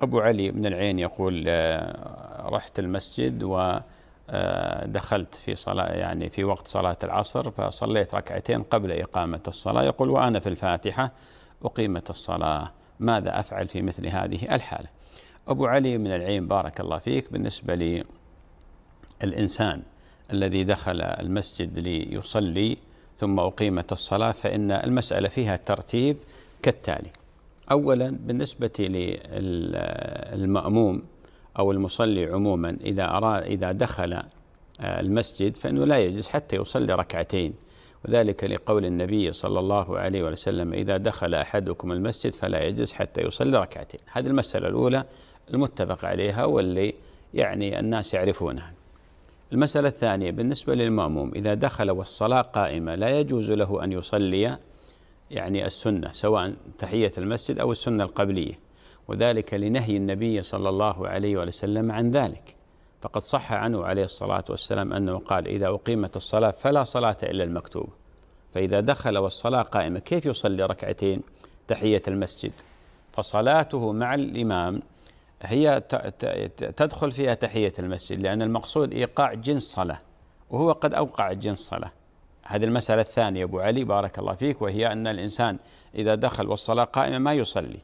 أبو علي من العين يقول آه، رحت المسجد ودخلت آه، في صلاة يعني في وقت صلاة العصر فصليت ركعتين قبل إقامة الصلاة يقول وأنا في الفاتحة أقيمت الصلاة ماذا أفعل في مثل هذه الحالة أبو علي من العين بارك الله فيك بالنسبة للإنسان الذي دخل المسجد ليصلي ثم أقيمت الصلاة فإن المسألة فيها ترتيب كالتالي أولا بالنسبة للمأموم أو المصلي عموما إذا أراد إذا دخل آه، المسجد فإنه لا يجلس حتى يصلي ركعتين وذلك لقول النبي صلى الله عليه وسلم إذا دخل أحدكم المسجد فلا يجلس حتى يصلي ركعتين هذه المسألة الأولى المتفق عليها واللي يعني الناس يعرفونها المسألة الثانية بالنسبة للمأموم إذا دخل والصلاة قائمة لا يجوز له أن يصلي يعني السنة سواء تحية المسجد أو السنة القبلية وذلك لنهي النبي صلى الله عليه وسلم عن ذلك فقد صح عنه عليه الصلاة والسلام أنه قال إذا أقيمت الصلاة فلا صلاة إلا المكتوبة فإذا دخل والصلاة قائمة كيف يصلي ركعتين تحية المسجد فصلاته مع الإمام هي تدخل فيها تحية المسجد لأن المقصود إيقاع جنس صلاة وهو قد أوقع جنس صلاة هذه المسألة الثانية أبو علي بارك الله فيك وهي أن الإنسان إذا دخل والصلاة قائمة ما يصلي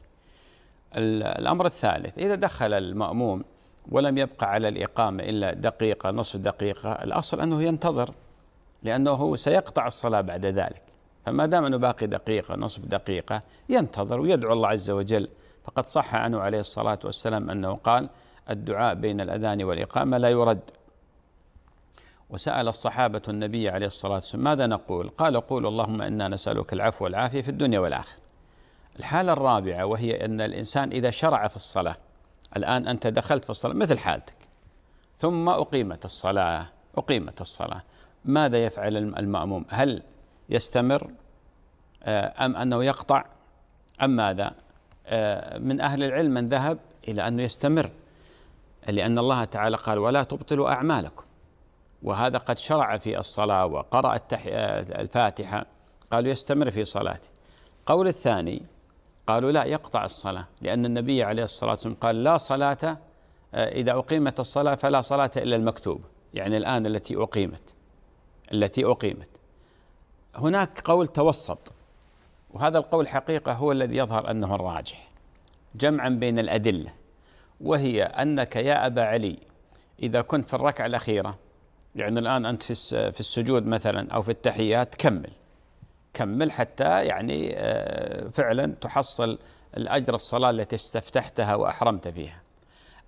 الأمر الثالث إذا دخل المأموم ولم يبقى على الإقامة إلا دقيقة نصف دقيقة الأصل أنه ينتظر لأنه سيقطع الصلاة بعد ذلك فما دام أنه باقي دقيقة نصف دقيقة ينتظر ويدعو الله عز وجل فقد صح عنه عليه الصلاة والسلام أنه قال الدعاء بين الأذان والإقامة لا يرد وسأل الصحابة النبي عليه الصلاة والسلام ماذا نقول قال قول اللهم إنا نسألك العفو والعافية في الدنيا والآخرة الحالة الرابعة وهي أن الإنسان إذا شرع في الصلاة الآن أنت دخلت في الصلاة مثل حالتك ثم أقيمت الصلاة أقيمت الصلاة ماذا يفعل المأموم هل يستمر آه، أم أنه يقطع أم ماذا آه، من أهل العلم من ذهب إلى أنه يستمر لأن الله تعالى قال ولا تبطلوا أعمالكم وهذا قد شرع في الصلاة وقرأ آه، الفاتحة قالوا يستمر في صلاته قول الثاني قالوا لا يقطع الصلاة لأن النبي عليه الصلاة والسلام قال لا صلاة آه، إذا أقيمت الصلاة فلا صلاة إلا المكتوب يعني الآن التي أقيمت التي أقيمت هناك قول توسط وهذا القول حقيقة هو الذي يظهر أنه الراجح جمعا بين الأدلة وهي أنك يا أبا علي إذا كنت في الركعة الأخيرة يعني الآن أنت في في السجود مثلا أو في التحيات كمل كمل حتى يعني آه، فعلا تحصل الأجر الصلاة التي استفتحتها وأحرمت فيها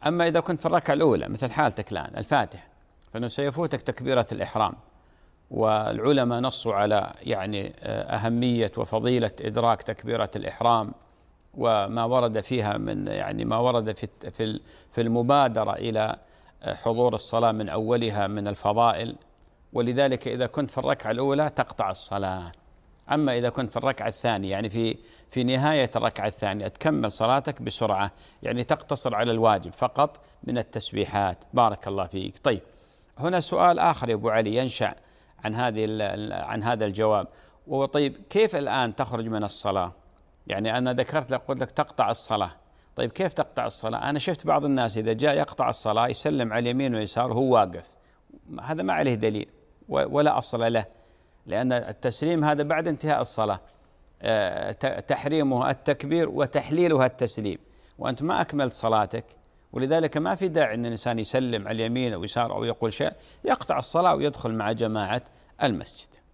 أما إذا كنت في الركعة الأولى مثل حالتك الآن الفاتح فإنه سيفوتك تكبيرة الإحرام والعلماء نصوا على يعني آه، أهمية وفضيلة إدراك تكبيرة الإحرام وما ورد فيها من يعني ما ورد في في المبادرة إلى حضور الصلاة من أولها من الفضائل ولذلك إذا كنت في الركعة الأولى تقطع الصلاة أما إذا كنت في الركعة الثانية يعني في في نهاية الركعة الثانية تكمل صلاتك بسرعة يعني تقتصر على الواجب فقط من التسبيحات بارك الله فيك طيب هنا سؤال آخر يا أبو علي ينشأ عن هذه عن هذا الجواب وهو طيب كيف الآن تخرج من الصلاة يعني أنا ذكرت لك قلت لك تقطع الصلاة طيب كيف تقطع الصلاة أنا شفت بعض الناس إذا جاء يقطع الصلاة يسلم على اليمين واليسار وهو واقف هذا ما عليه دليل ولا أصل له لأن التسليم هذا بعد انتهاء الصلاة آه، تحريمه التكبير وتحليلها التسليم وأنت ما أكملت صلاتك ولذلك ما في داعي أن الإنسان يسلم على اليمين أو يسار أو يقول شيء يقطع الصلاة ويدخل مع جماعة المسجد